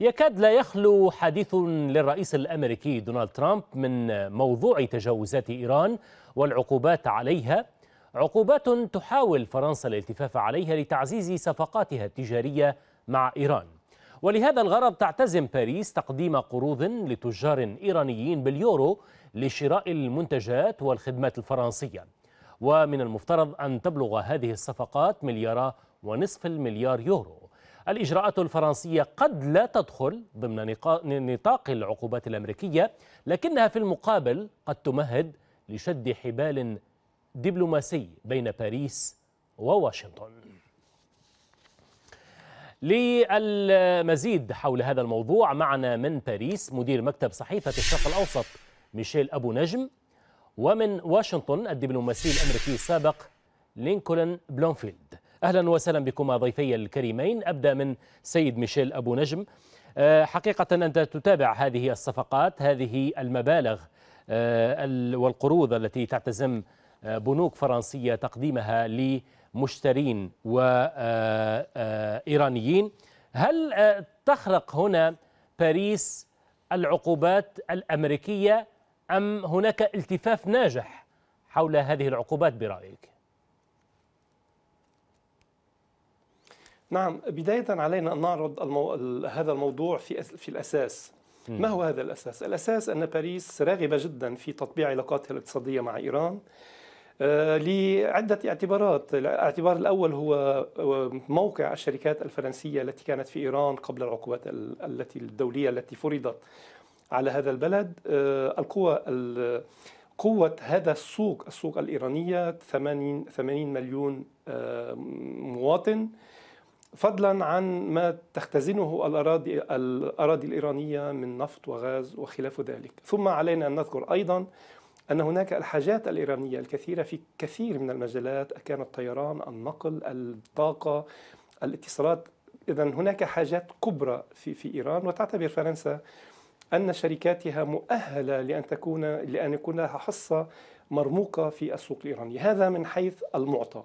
يكاد لا يخلو حديث للرئيس الامريكي دونالد ترامب من موضوع تجاوزات ايران والعقوبات عليها عقوبات تحاول فرنسا الالتفاف عليها لتعزيز صفقاتها التجاريه مع ايران ولهذا الغرض تعتزم باريس تقديم قروض لتجار ايرانيين باليورو لشراء المنتجات والخدمات الفرنسيه ومن المفترض ان تبلغ هذه الصفقات مليار ونصف المليار يورو الإجراءات الفرنسية قد لا تدخل ضمن نطاق العقوبات الأمريكية لكنها في المقابل قد تمهد لشد حبال دبلوماسي بين باريس وواشنطن للمزيد حول هذا الموضوع معنا من باريس مدير مكتب صحيفة الشرق الأوسط ميشيل أبو نجم ومن واشنطن الدبلوماسي الأمريكي السابق لينكولن بلومفيلد أهلا وسهلا بكم ضيفي الكريمين أبدأ من سيد ميشيل أبو نجم آه، حقيقة أنت تتابع هذه الصفقات هذه المبالغ آه، والقروض التي تعتزم آه، بنوك فرنسية تقديمها لمشترين وإيرانيين هل تخرق هنا باريس العقوبات الأمريكية أم هناك التفاف ناجح حول هذه العقوبات برأيك؟ نعم بداية علينا أن نعرض المو... هذا الموضوع في أس... في الأساس ما هو هذا الأساس؟ الأساس أن باريس راغبة جدا في تطبيع علاقاتها الاقتصادية مع إيران آه، لعدة اعتبارات الاعتبار الأول هو موقع الشركات الفرنسية التي كانت في إيران قبل العقوبات التي الدولية التي فرضت على هذا البلد آه، القوى قوة هذا السوق السوق الإيرانية 80 80 مليون آه، مواطن فضلا عن ما تختزنه الأراضي, الأراضي الإيرانية من نفط وغاز وخلاف ذلك ثم علينا أن نذكر أيضا أن هناك الحاجات الإيرانية الكثيرة في كثير من المجالات كان الطيران النقل الطاقة الاتصالات إذا هناك حاجات كبرى في, في إيران وتعتبر فرنسا أن شركاتها مؤهلة لأن تكون لأن يكون لها حصة مرموقة في السوق الإيراني هذا من حيث المعطى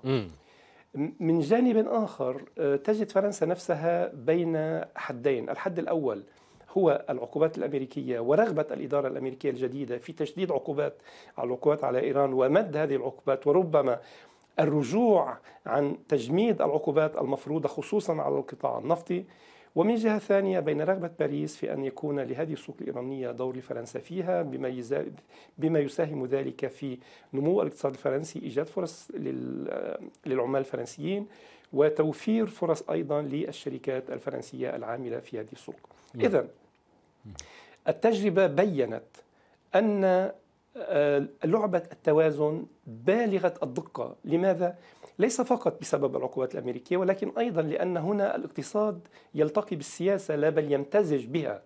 من جانب آخر آه، تجد فرنسا نفسها بين حدين الحد الأول هو العقوبات الامريكيه ورغبه الاداره الامريكيه الجديده في تشديد عقوبات على العقوبات على ايران ومد هذه العقوبات وربما الرجوع عن تجميد العقوبات المفروضه خصوصا على القطاع النفطي ومن جهة ثانية بين رغبة باريس في أن يكون لهذه السوق الإيرانية دور لفرنسا فيها بما, بما يساهم ذلك في نمو الاقتصاد الفرنسي إيجاد فرص للعمال الفرنسيين وتوفير فرص أيضا للشركات الفرنسية العاملة في هذه السوق نعم. إذا التجربة بيّنت أن آه، لعبة التوازن بالغة الدقة لماذا؟ ليس فقط بسبب العقوبات الأمريكية ولكن أيضا لأن هنا الاقتصاد يلتقي بالسياسة لا بل يمتزج بها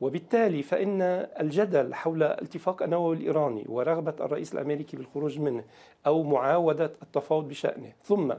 وبالتالي فإن الجدل حول الاتفاق النووي الإيراني ورغبة الرئيس الأمريكي بالخروج منه أو معاودة التفاوض بشأنه ثم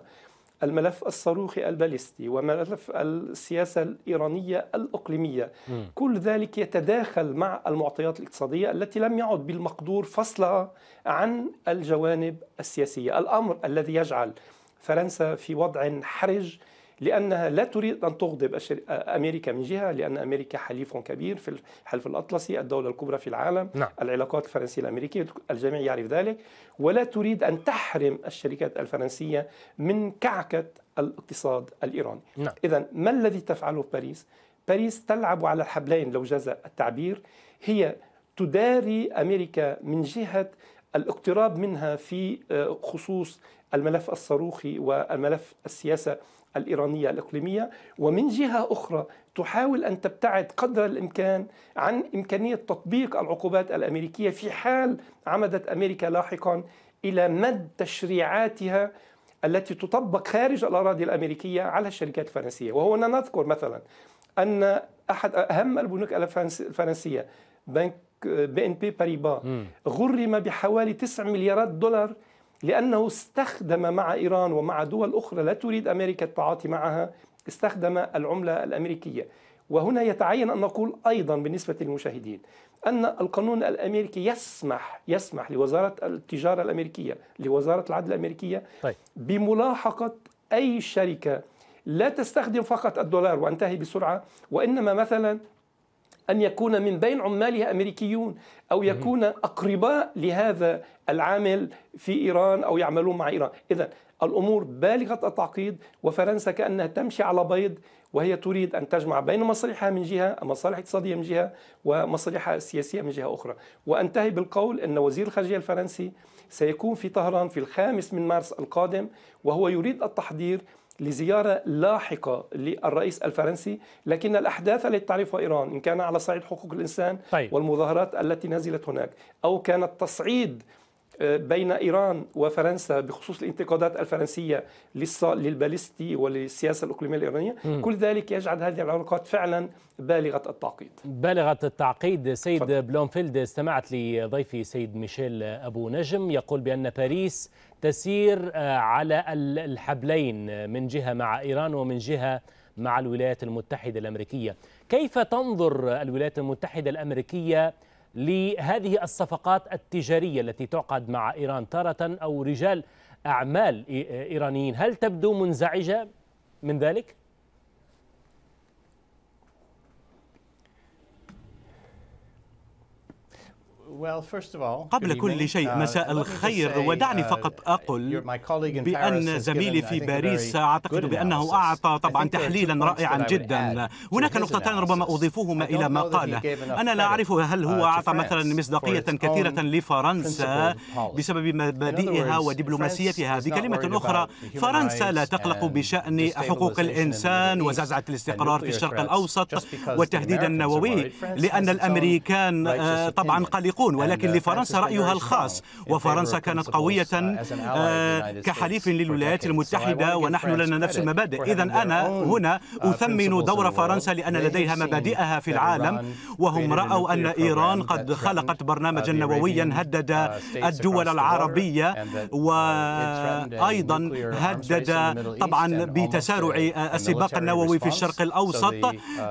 الملف الصاروخي الباليستي وملف السياسة الإيرانية الأقليمية م. كل ذلك يتداخل مع المعطيات الاقتصادية التي لم يعد بالمقدور فصلها عن الجوانب السياسية الأمر الذي يجعل فرنسا في وضع حرج لأنها لا تريد أن تغضب أمريكا من جهة لأن أمريكا حليف كبير في الحلف الأطلسي الدولة الكبرى في العالم نعم. العلاقات الفرنسية الأمريكية الجميع يعرف ذلك ولا تريد أن تحرم الشركات الفرنسية من كعكة الاقتصاد الإيراني نعم. إذا ما الذي تفعله باريس؟ باريس تلعب على الحبلين لو جاز التعبير هي تداري أمريكا من جهة الاقتراب منها في آه، خصوص الملف الصاروخي والملف السياسة الإيرانية الإقليمية ومن جهة أخرى تحاول أن تبتعد قدر الإمكان عن إمكانية تطبيق العقوبات الأمريكية في حال عمدت أمريكا لاحقا إلى مد تشريعاتها التي تطبق خارج الأراضي الأمريكية على الشركات الفرنسية أن نذكر مثلا أن أحد أهم البنوك الفرنسية بنك بي ان بي باريبا غرم بحوالي 9 مليارات دولار لأنه استخدم مع إيران ومع دول أخرى لا تريد أمريكا التعاطي معها استخدم العملة الأمريكية وهنا يتعين أن نقول أيضا بالنسبة للمشاهدين أن القانون الأمريكي يسمح يسمح لوزارة التجارة الأمريكية لوزارة العدل الأمريكية طيب. بملاحقة أي شركة لا تستخدم فقط الدولار وانتهي بسرعة وإنما مثلا أن يكون من بين عمالها أمريكيون أو يكون أقرباء لهذا العامل في إيران أو يعملون مع إيران إذا الأمور بالغة التعقيد وفرنسا كأنها تمشي على بيض وهي تريد أن تجمع بين مصالحها من جهة مصالح اقتصادية من جهة ومصالحها السياسية من جهة أخرى وأنتهي بالقول أن وزير الخارجية الفرنسي سيكون في طهران في الخامس من مارس القادم وهو يريد التحضير لزيارة لاحقة للرئيس الفرنسي لكن الأحداث التي تعرفها إيران إن كان على صعيد حقوق الإنسان طيب. والمظاهرات التي نزلت هناك أو كانت تصعيد بين ايران وفرنسا بخصوص الانتقادات الفرنسيه للباليستي وللسياسه الاقليميه الايرانيه، م. كل ذلك يجعل هذه العلاقات فعلا بالغه التعقيد. بالغه التعقيد، سيد فضل. بلومفيلد استمعت لضيفي سيد ميشيل ابو نجم يقول بان باريس تسير آه، على الحبلين من جهه مع ايران ومن جهه مع الولايات المتحده الامريكيه. كيف تنظر الولايات المتحده الامريكيه لهذه الصفقات التجارية التي تعقد مع إيران تارة أو رجال أعمال إيرانيين هل تبدو منزعجة من ذلك؟ قبل كل شيء uh, مساء الخير ودعني uh, فقط أقول بأن زميلي في باريس أعتقد بأنه أعطى طبعا تحليلا رائعا جدا هناك نقطتان ربما أضيفهما إلى ما قاله أنا لا أعرف هل uh, هو أعطى مثلا مصداقية كثيرة لفرنسا بسبب مبادئها ودبلوماسيتها بكلمة أخرى فرنسا لا تقلق بشأن حقوق الإنسان وزعزعة الاستقرار في الشرق الأوسط والتهديد النووي لأن الأمريكان طبعا آه، قلقون يكون ولكن uh, لفرنسا رأيها الخاص وفرنسا كانت قوية uh, آه، كحليف للولايات المتحدة ونحن لنا نفس المبادئ إذا أنا هنا uh, أثمن دور فرنسا لأن لديها مبادئها في العالم وهم رأوا أن إيران قد خلقت برنامجا نوويا هدد الدول العربية وأيضا هدد طبعا بتسارع آه، السباق النووي في الشرق الأوسط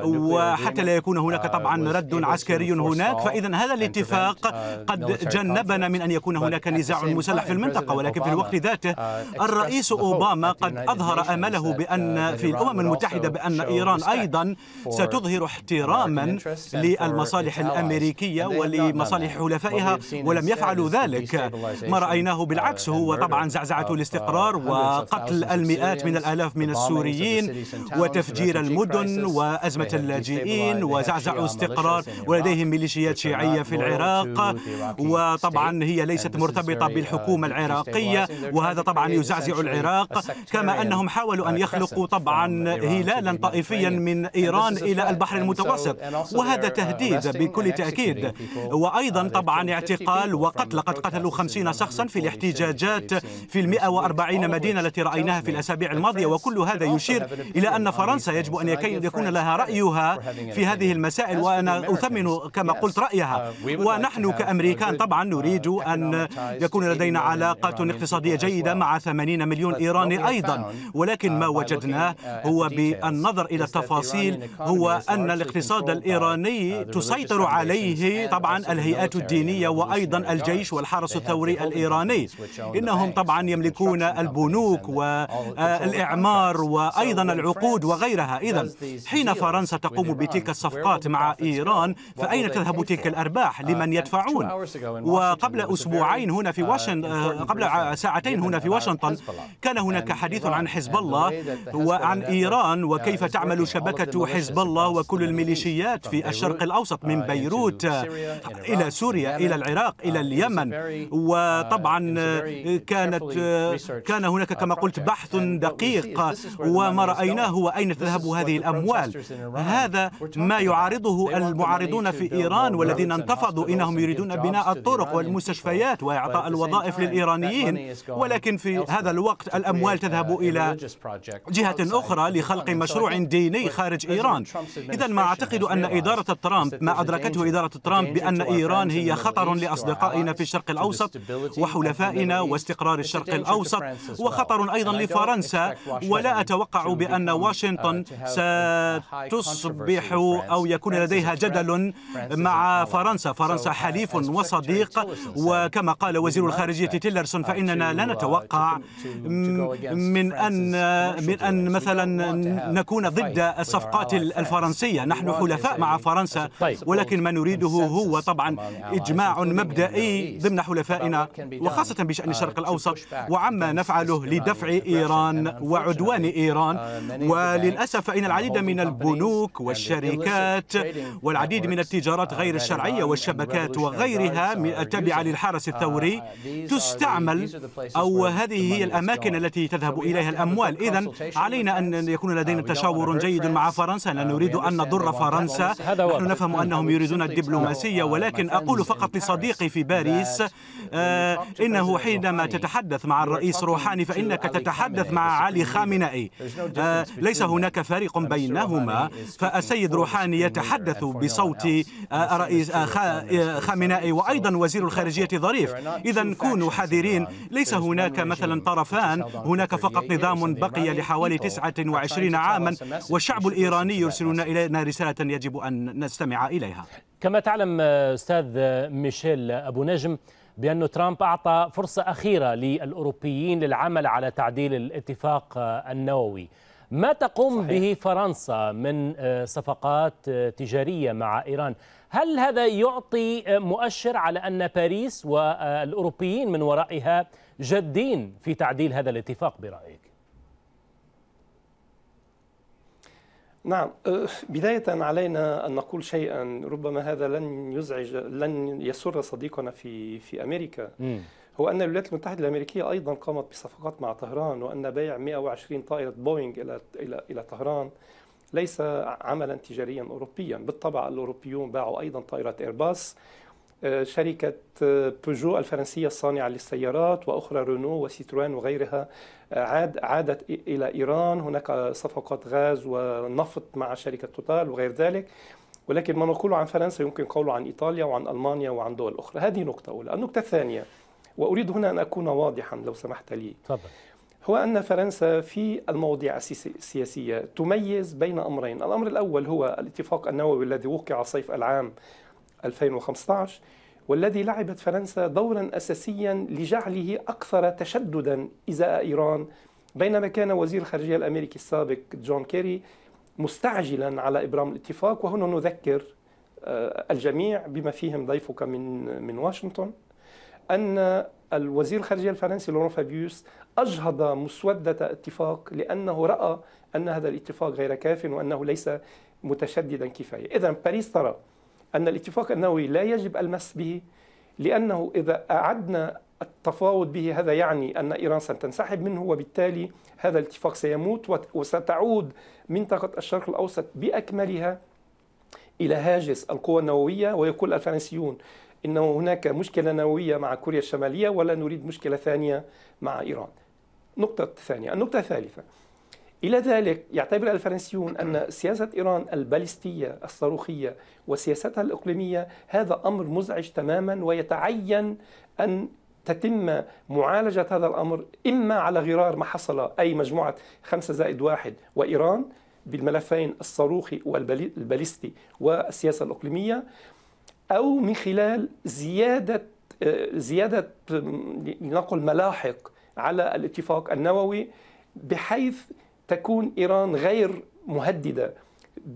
وحتى لا يكون هناك طبعا رد عسكري هناك فإذا هذا الاتفاق آه، قد جنبنا من أن يكون هناك نزاع مسلح في المنطقة ولكن في الوقت ذاته آه، الرئيس أوباما قد أظهر آه، أمله بأن في الأمم المتحدة بأن إيران أيضا ستظهر احتراما للمصالح الأمريكية ولمصالح حلفائها ولم يفعلوا ذلك ما رأيناه بالعكس uh, هو طبعا زعزعة uh, الاستقرار وقتل المئات من الآلاف من السوريين وتفجير المدن وأزمة اللاجئين وزعزعة استقرار ولديهم ميليشيات شيعية في العراق العراق وطبعا هي ليست مرتبطة بالحكومة uh, العراقية وهذا طبعا يزعزع العراق كما أنهم حاولوا أن يخلقوا طبعا هلالا طائفيا من إيران إلى البحر المتوسط وهذا تهديد بكل تأكيد وأيضا uh, طبعا اعتقال وقتل قد قتلوا خمسين شخصا في الاحتجاجات في المئة وأربعين مدينة التي رأيناها في الأسابيع الماضية وكل هذا يشير إلى أن فرنسا يجب أن يكون لها رأيها في هذه المسائل وأنا أثمن كما قلت رأيها ونحن نحن كأمريكان طبعا نريد أن يكون لدينا علاقات اقتصادية جيدة مع 80 مليون إيراني أيضا ولكن ما وجدناه هو بالنظر إلى التفاصيل هو أن الاقتصاد الإيراني تسيطر عليه طبعا الهيئات الدينية وأيضا الجيش والحرس الثوري الإيراني إنهم طبعا يملكون البنوك والإعمار وأيضا العقود وغيرها إذا حين فرنسا تقوم بتلك الصفقات مع إيران فأين تذهب تلك الأرباح لمن يدفعون وقبل أسبوعين هنا في uh, واشنطن آه، قبل ساعتين هنا في واشنطن كان هناك حديث عن uh, حزب الله وعن إيران وكيف تعمل شبكة حزب الله وكل الميليشيات في الشرق الأوسط من uh, بيروت آه، إلى سوريا إلى العراق إلى اليمن وطبعا آه، كانت كان هناك كما قلت بحث دقيق وما رأيناه هو أين تذهب هذه الأموال هذا ما يعارضه المعارضون في إيران والذين انتفضوا إنهم يريدون بناء الطرق والمستشفيات وإعطاء الوظائف للإيرانيين ولكن في هذا الوقت الأموال تذهب uh, إلى جهة أخرى لخلق مشروع ديني خارج إيران إذا ما أعتقد أن إدارة ترامب ما أدركته إدارة ترامب بأن إيران هي خطر لأصدقائنا في الشرق الأوسط وحلفائنا واستقرار الشرق الأوسط وخطر أيضا لفرنسا ولا أتوقع بأن uh, واشنطن ستصبح أو يكون لديها جدل مع فرنسا فرنسا حليف وصديق وكما قال وزير الخارجية تيلرسون فإننا لا uh, نتوقع من أن من أن مثلا نكون ضد الصفقات الفرنسية نحن حلفاء مع فرنسا ولكن ما نريده هو طبعا إجماع مبدئي ضمن حلفائنا وخاصة بشأن الشرق uh, الأوسط وعما نفعله لدفع إيران وعدوان uh, إيران وللأسف فإن العديد من البنوك والشركات والعديد من التجارات غير الشرعية والشبكات وغيرها التابعة للحرس الثوري تستعمل أو هذه هي الأماكن التي تذهب إليها الأموال إذا علينا أن يكون لدينا uh, تشاور جيد مع فرنسا لا uh, نريد أن نضر فرنسا نحن نفهم أنهم يريدون الدبلوماسية oh, ولكن أقول فقط لصديقي في باريس آه، إنه حينما تتحدث مع الرئيس روحاني فإنك تتحدث مع علي خامنئي آه، ليس هناك فارق بينهما فالسيد روحاني يتحدث بصوت رئيس خامنائي وأيضا وزير الخارجية ظريف إذا كونوا حذرين ليس هناك مثلا طرفان هناك فقط نظام بقي لحوالي 29 عاما والشعب الإيراني يرسلون إلينا رسالة يجب أن نستمع إليها كما تعلم أستاذ ميشيل أبو نجم بأن ترامب أعطى فرصة أخيرة للأوروبيين للعمل على تعديل الاتفاق النووي ما تقوم صحيح. به فرنسا من آه، صفقات آه، تجارية مع إيران هل هذا يعطي آه، مؤشر على أن باريس والأوروبيين من ورائها جادين في تعديل هذا الاتفاق برأيك؟ نعم بداية علينا أن نقول شيئا ربما هذا لن يزعج لن يسر صديقنا في في أمريكا م. هو أن الولايات المتحدة الأمريكية أيضا قامت بصفقات مع طهران وأن بيع 120 طائرة بوينغ إلى إلى إلى طهران ليس عملا تجاريا أوروبيا بالطبع الأوروبيون باعوا أيضا طائرة إيرباص آه، شركة بوجو آه، الفرنسية الصانعة للسيارات وأخرى رونو وسيتروان وغيرها آه، عاد عادت إلى إيران هناك صفقات غاز ونفط مع شركة توتال وغير ذلك ولكن ما نقوله عن فرنسا يمكن قوله عن إيطاليا وعن ألمانيا وعن دول أخرى هذه نقطة أولى النقطة الثانية وأريد هنا أن أكون واضحا لو سمحت لي طبعا. هو أن فرنسا في المواضيع السياسية تميز بين أمرين الأمر الأول هو الاتفاق النووي الذي وقع صيف العام 2015 والذي لعبت فرنسا دورا أساسيا لجعله أكثر تشددا إزاء إيران بينما كان وزير الخارجية الأمريكي السابق جون كيري مستعجلا على إبرام الاتفاق وهنا نذكر آه، الجميع بما فيهم ضيفك من من واشنطن أن الوزير الخارجية الفرنسي لوران فابيوس أجهض مسودة اتفاق لأنه رأى أن هذا الاتفاق غير كاف وأنه ليس متشددا كفاية إذا باريس ترى أن الاتفاق النووي لا يجب المس به لأنه إذا أعدنا التفاوض به هذا يعني أن إيران ستنسحب منه وبالتالي هذا الاتفاق سيموت وستعود منطقة الشرق الأوسط بأكملها إلى هاجس القوى النووية ويقول الفرنسيون انه هناك مشكله نوويه مع كوريا الشماليه ولا نريد مشكله ثانيه مع ايران. نقطة ثانية، النقطه الثالثه الى ذلك يعتبر الفرنسيون ان سياسه ايران البالستيه الصاروخيه وسياستها الاقليميه هذا امر مزعج تماما ويتعين ان تتم معالجة هذا الأمر إما على غرار ما حصل أي مجموعة 5 زائد واحد وإيران بالملفين الصاروخي والباليستي والسياسة الإقليمية أو من خلال زيادة زيادة لنقل ملاحق على الاتفاق النووي بحيث تكون إيران غير مهددة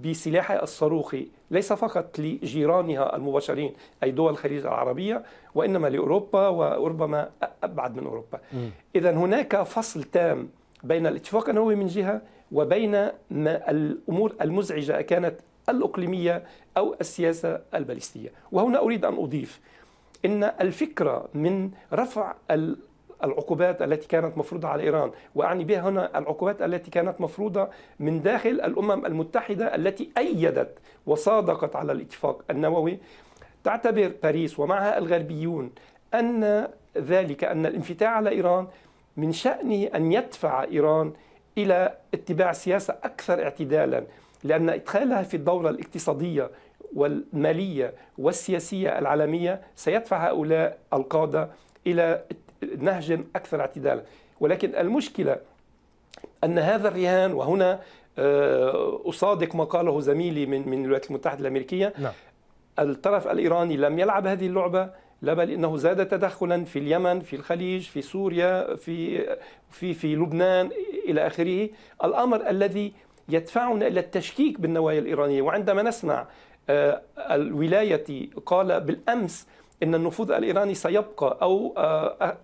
بسلاحها الصاروخي ليس فقط لجيرانها المباشرين أي دول الخليج العربية وإنما لأوروبا وربما أبعد من أوروبا إذا هناك فصل تام بين الاتفاق النووي من جهة وبين ما الأمور المزعجة كانت الإقليمية أو السياسة البالستية وهنا أريد أن أضيف أن الفكرة من رفع العقوبات التي كانت مفروضة على إيران وأعني بها هنا العقوبات التي كانت مفروضة من داخل الأمم المتحدة التي أيدت وصادقت على الاتفاق النووي تعتبر باريس ومعها الغربيون أن ذلك أن الانفتاح على إيران من شأنه أن يدفع إيران إلى اتباع سياسة أكثر اعتدالا لأن إدخالها في الدورة الاقتصادية والمالية والسياسية العالمية سيدفع هؤلاء القادة إلى نهج أكثر اعتدالا ولكن المشكلة أن هذا الرهان وهنا آه، أصادق ما قاله زميلي من من الولايات المتحدة الأمريكية نعم. الطرف الإيراني لم يلعب هذه اللعبة لا بل انه زاد تدخلا في اليمن في الخليج في سوريا في في في لبنان الى اخره الامر الذي يدفعنا إلى التشكيك بالنوايا الإيرانية وعندما نسمع آه، الولايتي قال بالأمس ان النفوذ الايراني سيبقى او آه،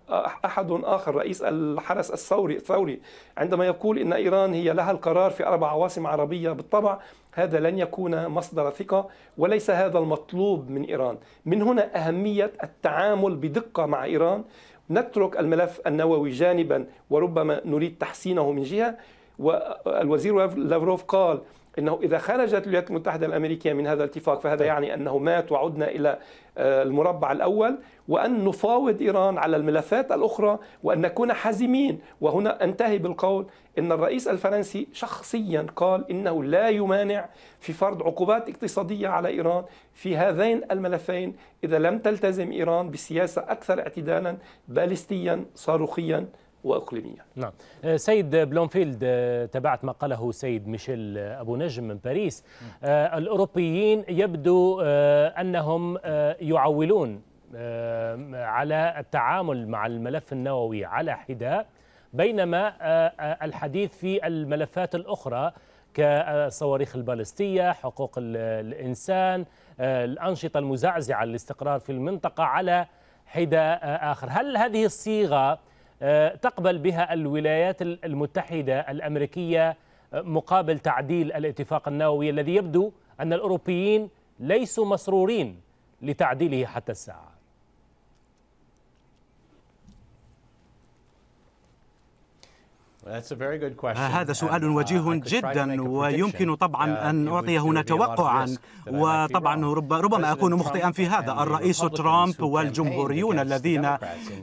احد اخر رئيس الحرس الثوري الثوري عندما يقول ان ايران هي لها القرار في اربع عواصم عربيه بالطبع هذا لن يكون مصدر ثقه وليس هذا المطلوب من ايران من هنا اهميه التعامل بدقه مع ايران نترك الملف النووي جانبا وربما نريد تحسينه من جهه والوزير لافروف قال انه اذا خرجت الولايات المتحده الامريكيه من هذا الاتفاق فهذا طيب. يعني انه مات وعدنا الى آه، المربع الاول وان نفاوض ايران على الملفات الاخرى وان نكون حازمين وهنا انتهي بالقول ان الرئيس الفرنسي شخصيا قال انه لا يمانع في فرض عقوبات اقتصاديه على ايران في هذين الملفين اذا لم تلتزم ايران بسياسه اكثر اعتدالا باليستيا صاروخيا واقليميا. نعم. آه، سيد بلومفيلد آه، تابعت ما قاله سيد ميشيل ابو نجم من باريس آه، الاوروبيين يبدو انهم يعولون على التعامل مع الملف النووي على حده بينما الحديث في الملفات الاخرى كالصواريخ البالستيه، حقوق الانسان، الانشطه المزعزعه للاستقرار في المنطقه على حده اخر، هل هذه الصيغه آه، تقبل بها الولايات المتحدة الأمريكية آه، مقابل تعديل الاتفاق النووي الذي يبدو أن الأوروبيين ليسوا مسرورين لتعديله حتى الساعة هذا سؤال وجيه جدا ويمكن طبعا ان اعطي هنا توقعا وطبعا ربما اكون مخطئا في هذا الرئيس ترامب والجمهوريون الذين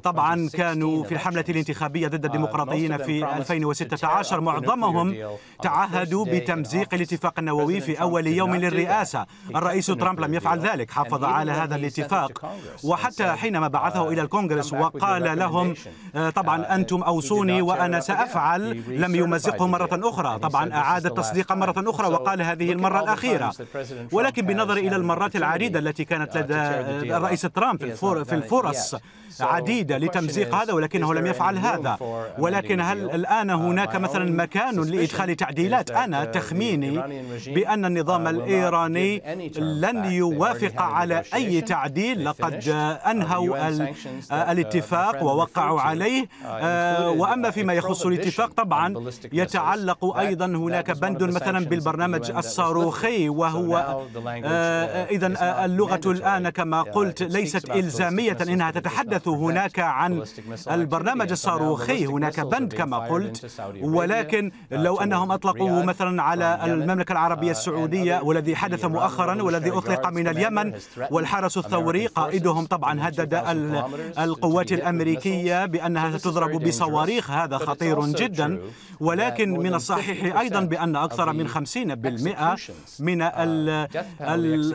طبعا كانوا في الحمله الانتخابيه ضد uh, الديمقراطيين في 2016 معظمهم تعهدوا بتمزيق الاتفاق النووي في اول يوم للرئاسه الرئيس ترامب لم يفعل ذلك حافظ على هذا الاتفاق وحتى حينما بعثه uh, الى الكونغرس وقال لهم آه، طبعا uh, انتم اوصوني وانا سافعل يفعل لم يمزقه مرة أخرى طبعا أعاد التصديق مرة أخرى وقال هذه المرة الأخيرة ولكن بالنظر إلى المرات العديدة التي كانت uh, لدى الرئيس ترامب في الفرص عديدة لتمزيق هذا ولكنه لم يفعل هذا ولكن هل الآن uh, هناك مثلا مكان لإدخال تعديلات أنا تخميني بأن النظام uh, الإيراني لن يوافق على أي تعديل لقد أنهوا الاتفاق ووقعوا عليه وأما فيما يخص الاتفاق الاتفاق طبعا يتعلق أيضا هناك بند مثلا بالبرنامج الصاروخي وهو آه، uh, آه، إذا اللغة الآن كما قلت ليست إلزامية إنها تتحدث هناك عن البرنامج الصاروخي هناك بند كما قلت ولكن uh, لو أنهم أطلقوه مثلا على المملكة العربية uh, السعودية والذي حدث مؤخرا والذي أطلق من اليمن والحرس الثوري قائدهم طبعا هدد القوات الأمريكية بأنها ستضرب بصواريخ هذا خطير جدا جدا ولكن من الصحيح أيضا بأن أكثر من 50% من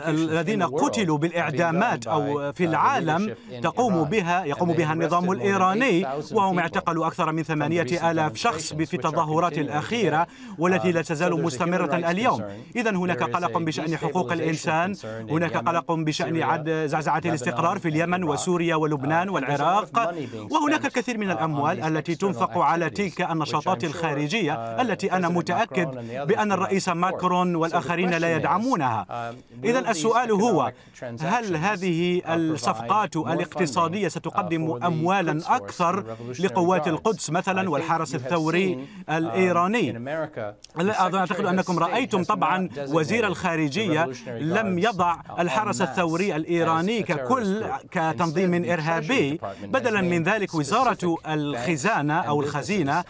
الذين قتلوا بالإعدامات أو في uh, العالم تقوم بها يقوم بها النظام الإيراني وهم اعتقلوا أكثر من ثمانية آلاف شخص في التظاهرات الأخيرة والتي uh, لا تزال مستمرة اليوم إذا هناك قلق بشأن حقوق الإنسان هناك قلق بشأن عد زعزعة الاستقرار في اليمن وسوريا uh, ولبنان والعراق وهناك الكثير من الأموال التي تنفق على تلك النشاطات النشاطات الخارجية uh, التي أنا متأكد بأن الرئيس ماكرون والآخرين لا يدعمونها um, إذا السؤال هو هل uh, هذه الصفقات uh, الاقتصادية ستقدم أموالا أكثر لقوات القدس مثلا والحرس الثوري um, الإيراني أعتقد أنكم رأيتم طبعا وزير الخارجية لم يضع الحرس الثوري الإيراني ككل كتنظيم إرهابي بدلا من ذلك وزارة الخزانة أو الخزينة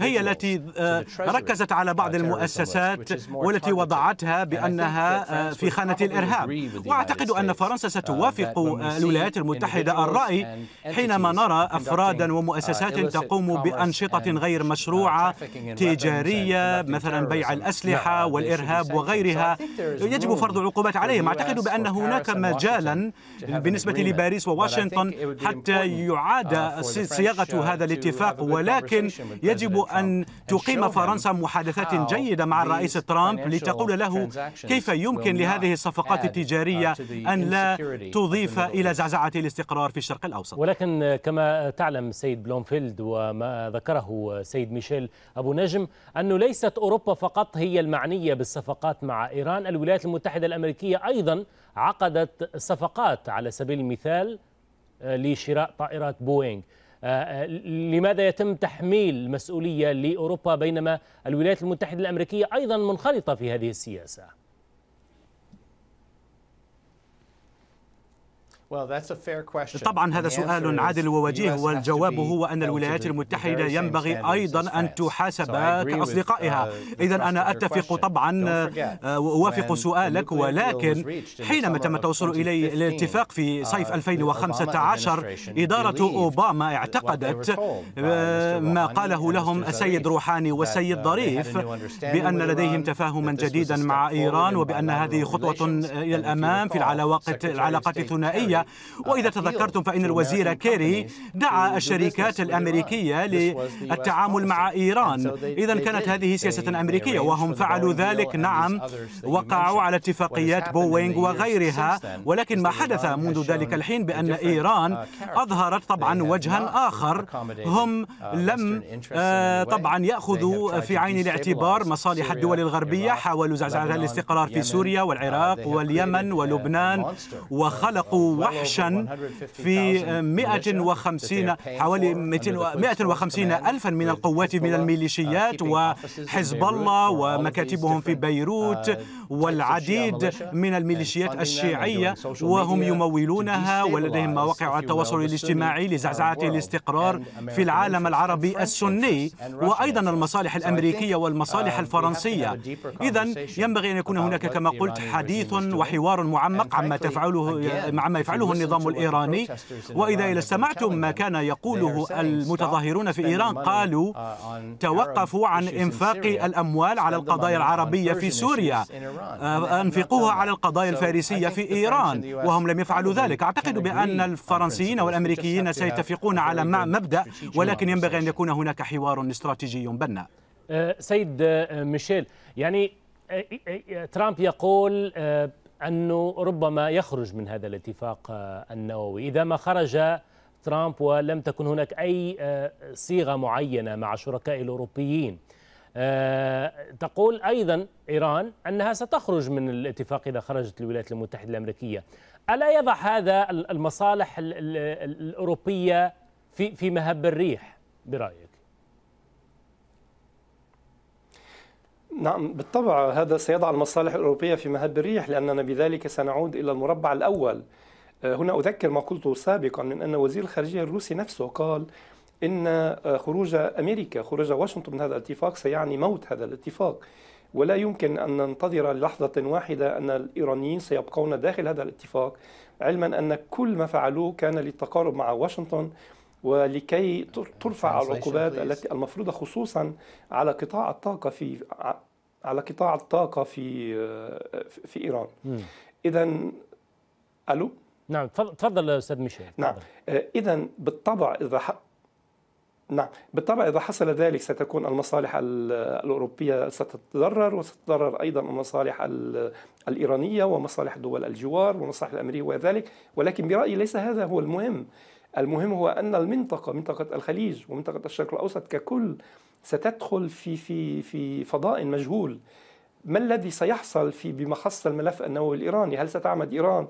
هي التي آه، ركزت على بعض uh, المؤسسات والتي وضعتها بأنها آه، في خانة الإرهاب وأعتقد أن فرنسا uh, ستوافق الولايات المتحدة الرأي حينما نرى أفرادا ومؤسسات تقوم بأنشطة غير uh, مشروعة تجارية مثلا بيع الأسلحة والإرهاب وغيرها يجب فرض عقوبات عليهم أعتقد بأن هناك مجالا بالنسبة لباريس وواشنطن حتى يعاد صياغة هذا الاتفاق ولكن يجب يجب أن تقيم فرنسا محادثات جيدة مع الرئيس ترامب لتقول له كيف يمكن لهذه الصفقات uh, التجارية أن لا تضيف إلى زعزعة الاستقرار في الشرق الأوسط ولكن كما تعلم سيد بلومفيلد وما ذكره سيد ميشيل أبو نجم أنه ليست أوروبا فقط هي المعنية بالصفقات مع إيران الولايات المتحدة الأمريكية أيضا عقدت صفقات على سبيل المثال آه، لشراء طائرات بوينغ آه، آه، لماذا يتم تحميل المسؤولية لأوروبا بينما الولايات المتحدة الأمريكية أيضا منخرطة في هذه السياسة طبعا هذا سؤال عادل ووجيه والجواب هو أن الولايات المتحدة ينبغي أيضا أن تحاسب كأصدقائها uh, إذا أنا أتفق طبعا آه، أوافق سؤالك ولكن حينما تم التوصل إلي الاتفاق في uh, صيف 2015 إدارة أوباما اعتقدت آه، ما قاله لهم السيد روحاني والسيد uh, ظريف بأن لديهم تفاهما جديدا مع إيران وبأن هذه خطوة إلى الأمام في العلاقات الثنائية وإذا تذكرتم فإن الوزير كيري دعا الشركات الأمريكية للتعامل مع إيران إذا كانت هذه سياسة أمريكية وهم فعلوا ذلك نعم وقعوا على اتفاقيات بوينغ وغيرها ولكن ما حدث منذ ذلك الحين بأن إيران uh, أظهرت طبعا وجها آخر هم uh, لم uh, طبعا يأخذوا في عين الاعتبار مصالح الدول الغربية حاولوا زعزعة الاستقرار في سوريا والعراق واليمن ولبنان وخلقوا وحشا في 150 حوالي 150 ألفا من القوات من الميليشيات uh, وحزب الله ومكاتبهم في بيروت uh, والعديد من الميليشيات الشيعية وهم يمولونها ولديهم مواقع التواصل الاجتماعي لزعزعة الاستقرار في العالم العربي السني وأيضا المصالح الأمريكية والمصالح الفرنسية إذا ينبغي أن يكون هناك كما قلت حديث وحوار معمق عما تفعله عما يفعله يفعله النظام الإيراني وإذا استمعتم ما كان يقوله المتظاهرون في إيران قالوا توقفوا عن إنفاق الأموال على القضايا العربية في سوريا آه، أنفقوها على القضايا الفارسية في إيران وهم لم يفعلوا ذلك أعتقد بأن الفرنسيين والأمريكيين سيتفقون على مبدأ ولكن ينبغي أن يكون هناك حوار استراتيجي بناء آه، سيد آه، ميشيل يعني ترامب يقول أنه ربما يخرج من هذا الاتفاق آه، النووي إذا ما خرج ترامب ولم تكن هناك أي آه، صيغة معينة مع شركاء الأوروبيين آه، تقول أيضا إيران أنها ستخرج من الاتفاق إذا خرجت الولايات المتحدة الأمريكية ألا يضع هذا المصالح الأوروبية في مهب الريح برأيك؟ نعم بالطبع هذا سيضع المصالح الأوروبية في مهد الريح لأننا بذلك سنعود إلى المربع الأول آه، هنا أذكر ما قلته سابقا من أن وزير الخارجية الروسي نفسه قال إن آه، خروج أمريكا خروج واشنطن من هذا الاتفاق سيعني موت هذا الاتفاق ولا يمكن أن ننتظر لحظة واحدة أن الإيرانيين سيبقون داخل هذا الاتفاق علما أن كل ما فعلوه كان للتقارب مع واشنطن ولكي ترفع العقوبات التي المفروضة خصوصا على قطاع الطاقة في على قطاع الطاقة في آه، في إيران hmm. إذا ألو نعم تفضل أستاذ ميشيل نعم آه، إذا بالطبع إذا ح... نعم بالطبع إذا حصل ذلك ستكون المصالح الأوروبية ستتضرر وستتضرر أيضا المصالح الإيرانية ومصالح دول الجوار ومصالح الأمريكية وذلك ولكن برأيي ليس هذا هو المهم المهم هو أن المنطقة منطقة الخليج ومنطقة الشرق الأوسط ككل ستدخل في في في فضاء مجهول ما الذي سيحصل في بمخص الملف النووي الإيراني هل ستعمد إيران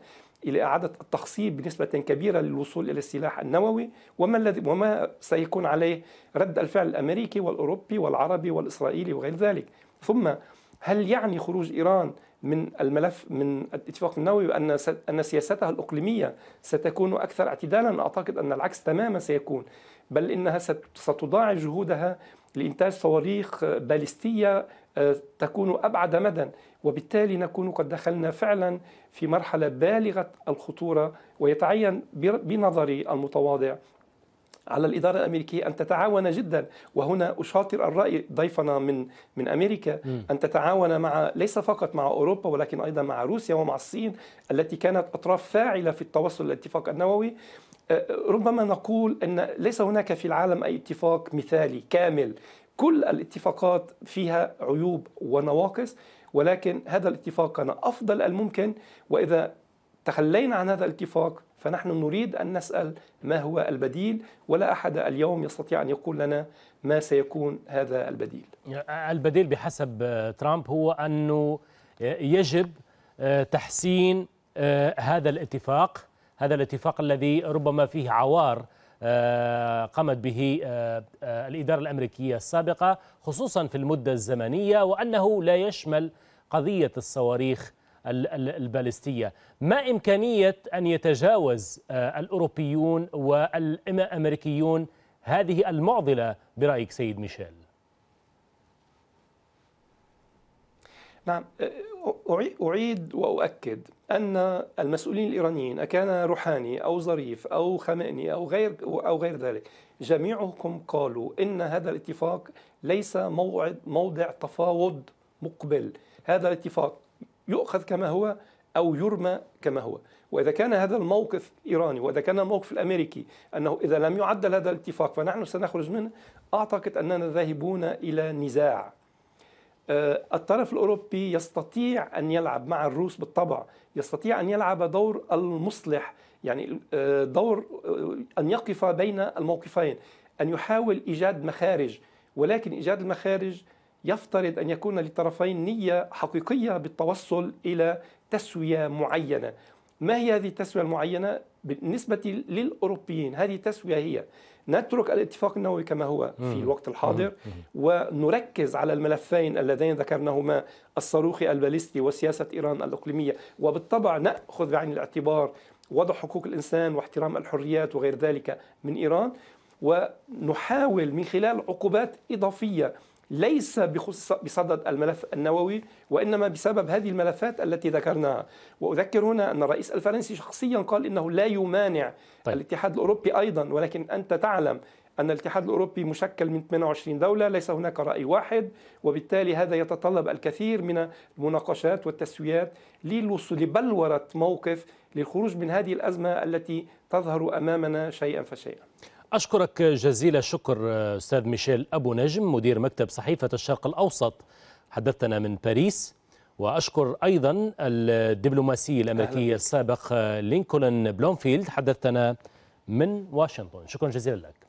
إلى إعادة التخصيب بنسبة كبيرة للوصول إلى السلاح النووي وما الذي وما سيكون عليه رد الفعل الأمريكي والأوروبي والعربي والإسرائيلي وغير ذلك ثم هل يعني خروج إيران من الملف من الاتفاق النووي بأن أن سياستها الإقليمية ستكون أكثر اعتدالا أعتقد أن العكس تماما سيكون بل إنها ستضاعف جهودها لإنتاج صواريخ باليستية آه، تكون أبعد مدى وبالتالي نكون قد دخلنا فعلا في مرحلة بالغة الخطورة ويتعين بنظري المتواضع على الإدارة الأمريكية أن تتعاون جدا وهنا أشاطر الرأي ضيفنا من من أمريكا أن تتعاون مع ليس فقط مع أوروبا ولكن أيضا مع روسيا ومع الصين التي كانت أطراف فاعلة في التوصل للاتفاق النووي أه، ربما نقول أن ليس هناك في العالم أي اتفاق مثالي كامل كل الاتفاقات فيها عيوب ونواقص ولكن هذا الاتفاق كان أفضل الممكن وإذا تخلينا عن هذا الاتفاق فنحن نريد أن نسأل ما هو البديل ولا أحد اليوم يستطيع أن يقول لنا ما سيكون هذا البديل يعني البديل بحسب آه، ترامب هو أنه آه، يجب آه، تحسين هذا الاتفاق هذا الاتفاق الذي ربما فيه عوار قامت به الإدارة الأمريكية السابقة خصوصا في المدة الزمنية وأنه لا يشمل قضية الصواريخ البالستية ما إمكانية أن يتجاوز آه، الأوروبيون والأمريكيون هذه المعضلة برأيك سيد ميشيل نعم آه، أعيد وأؤكد أن المسؤولين الإيرانيين أكان روحاني أو ظريف أو خامئني أو غير أو غير ذلك جميعهم قالوا إن هذا الاتفاق ليس موعد موضع تفاوض مقبل هذا الاتفاق يؤخذ كما هو أو يرمى كما هو وإذا كان هذا الموقف إيراني وإذا كان الموقف الأمريكي أنه إذا لم يعدل هذا الاتفاق فنحن سنخرج منه أعتقد أننا ذاهبون إلى نزاع آه، الطرف الأوروبي يستطيع أن يلعب مع الروس بالطبع يستطيع أن يلعب دور المصلح يعني آه، دور آه، أن يقف بين الموقفين أن يحاول إيجاد مخارج ولكن إيجاد المخارج يفترض ان يكون للطرفين نيه حقيقيه بالتوصل الى تسويه معينه. ما هي هذه التسويه المعينه؟ بالنسبه للاوروبيين هذه التسويه هي نترك الاتفاق النووي كما هو في الوقت الحاضر ونركز على الملفين اللذين ذكرناهما الصاروخي الباليستي وسياسه ايران الاقليميه وبالطبع ناخذ بعين الاعتبار وضع حقوق الانسان واحترام الحريات وغير ذلك من ايران ونحاول من خلال عقوبات اضافيه ليس بصدد الملف النووي وانما بسبب هذه الملفات التي ذكرناها واذكر هنا ان الرئيس الفرنسي شخصيا قال انه لا يمانع طيب. الاتحاد الاوروبي ايضا ولكن انت تعلم أن الاتحاد الأوروبي مشكل من 28 دولة ليس هناك رأي واحد وبالتالي هذا يتطلب الكثير من المناقشات والتسويات للوصول لبلورة موقف للخروج من هذه الأزمة التي تظهر أمامنا شيئا فشيئا أشكرك جزيل الشكر أستاذ ميشيل أبو نجم مدير مكتب صحيفة الشرق الأوسط حدثتنا من باريس وأشكر أيضا الدبلوماسي الأمريكي السابق لينكولن بلومفيلد حدثتنا من واشنطن شكرا جزيلا لك